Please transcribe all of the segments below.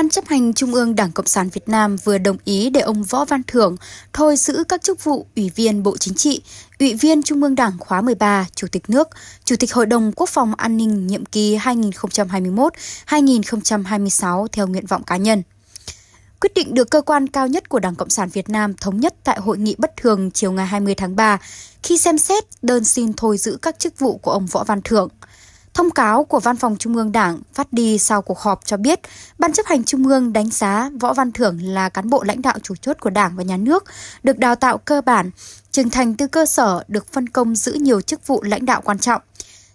Ban chấp hành Trung ương Đảng Cộng sản Việt Nam vừa đồng ý để ông Võ Văn Thưởng thôi giữ các chức vụ Ủy viên Bộ Chính trị, Ủy viên Trung ương Đảng khóa 13, Chủ tịch nước, Chủ tịch Hội đồng Quốc phòng An ninh nhiệm kỳ 2021-2026 theo nguyện vọng cá nhân. Quyết định được cơ quan cao nhất của Đảng Cộng sản Việt Nam thống nhất tại hội nghị bất thường chiều ngày 20 tháng 3 khi xem xét đơn xin thôi giữ các chức vụ của ông Võ Văn Thưởng. Thông cáo của Văn phòng Trung ương Đảng phát đi sau cuộc họp cho biết, Ban chấp hành Trung ương đánh giá Võ Văn Thưởng là cán bộ lãnh đạo chủ chốt của Đảng và Nhà nước, được đào tạo cơ bản, trưởng thành từ cơ sở, được phân công giữ nhiều chức vụ lãnh đạo quan trọng.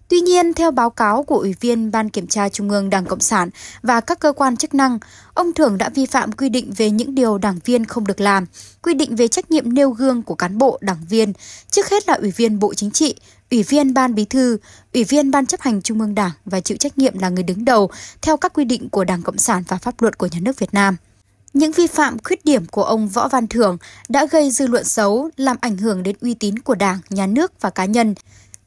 Tuy nhiên, theo báo cáo của Ủy viên Ban Kiểm tra Trung ương Đảng Cộng sản và các cơ quan chức năng, ông Thưởng đã vi phạm quy định về những điều đảng viên không được làm, quy định về trách nhiệm nêu gương của cán bộ, đảng viên, trước hết là Ủy viên Bộ Chính trị, Ủy viên Ban Bí thư, Ủy viên Ban chấp hành Trung ương Đảng và chịu trách nhiệm là người đứng đầu theo các quy định của Đảng Cộng sản và pháp luật của nhà nước Việt Nam. Những vi phạm khuyết điểm của ông Võ Văn Thưởng đã gây dư luận xấu, làm ảnh hưởng đến uy tín của Đảng, nhà nước và cá nhân.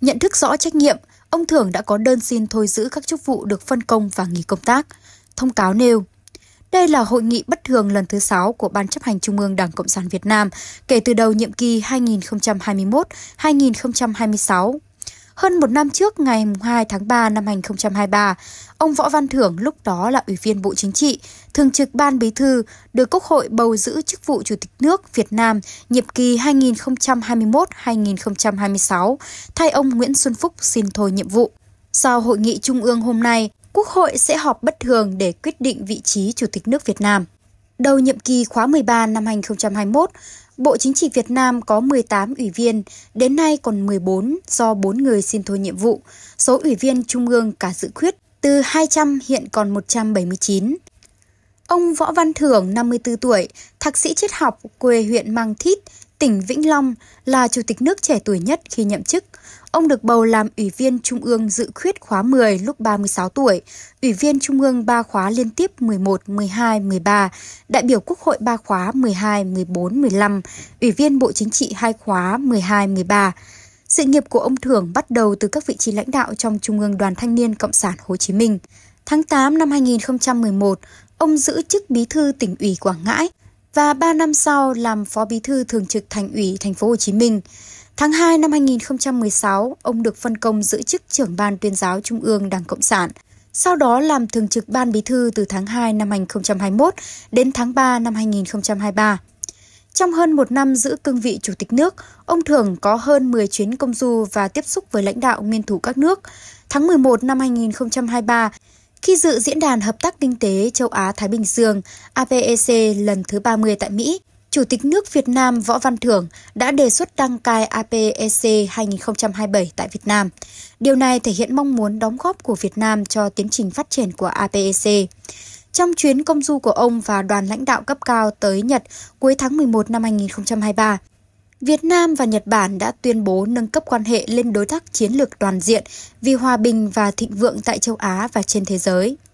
Nhận thức rõ trách nhiệm, ông Thưởng đã có đơn xin thôi giữ các chức vụ được phân công và nghỉ công tác. Thông cáo nêu, đây là hội nghị bất thường lần thứ 6 của Ban chấp hành Trung ương Đảng Cộng sản Việt Nam kể từ đầu nhiệm kỳ 2021-2026. Hơn một năm trước, ngày 2 tháng 3 năm 2023, ông Võ Văn Thưởng lúc đó là Ủy viên Bộ Chính trị, Thường trực Ban Bí thư, được Quốc hội bầu giữ chức vụ Chủ tịch nước Việt Nam nhiệm kỳ 2021-2026, thay ông Nguyễn Xuân Phúc xin thôi nhiệm vụ. Sau hội nghị trung ương hôm nay, Quốc hội sẽ họp bất thường để quyết định vị trí Chủ tịch nước Việt Nam. Đầu nhiệm kỳ khóa 13 năm 2021, Bộ Chính trị Việt Nam có 18 ủy viên, đến nay còn 14 do 4 người xin thôi nhiệm vụ. Số ủy viên trung ương cả dự khuyết từ 200 hiện còn 179. Ông Võ Văn Thưởng, 54 tuổi, thạc sĩ triết học quê huyện Mang Thít, tỉnh Vĩnh Long là chủ tịch nước trẻ tuổi nhất khi nhậm chức. Ông được bầu làm Ủy viên Trung ương dự khuyết khóa 10 lúc 36 tuổi, Ủy viên Trung ương 3 khóa liên tiếp 11, 12, 13, đại biểu Quốc hội 3 khóa 12, 14, 15, Ủy viên Bộ Chính trị 2 khóa 12, 13. Sự nghiệp của ông Thưởng bắt đầu từ các vị trí lãnh đạo trong Trung ương Đoàn Thanh niên Cộng sản Hồ Chí Minh. Tháng 8 năm 2011, ông giữ chức bí thư tỉnh ủy Quảng Ngãi và 3 năm sau làm phó bí thư thường trực thành ủy thành phố Hồ Chí Minh. Tháng 2 năm 2016, ông được phân công giữ chức trưởng ban tuyên giáo Trung ương Đảng Cộng sản, sau đó làm thường trực ban bí thư từ tháng 2 năm 2021 đến tháng 3 năm 2023. Trong hơn một năm giữ cương vị Chủ tịch nước, ông Thường có hơn 10 chuyến công du và tiếp xúc với lãnh đạo nguyên thủ các nước. Tháng 11 năm 2023, khi dự Diễn đàn Hợp tác Kinh tế Châu Á-Thái Bình Dương APEC lần thứ 30 tại Mỹ, Chủ tịch nước Việt Nam Võ Văn Thưởng đã đề xuất đăng cai APEC 2027 tại Việt Nam. Điều này thể hiện mong muốn đóng góp của Việt Nam cho tiến trình phát triển của APEC. Trong chuyến công du của ông và đoàn lãnh đạo cấp cao tới Nhật cuối tháng 11 năm 2023, Việt Nam và Nhật Bản đã tuyên bố nâng cấp quan hệ lên đối tác chiến lược toàn diện vì hòa bình và thịnh vượng tại châu Á và trên thế giới.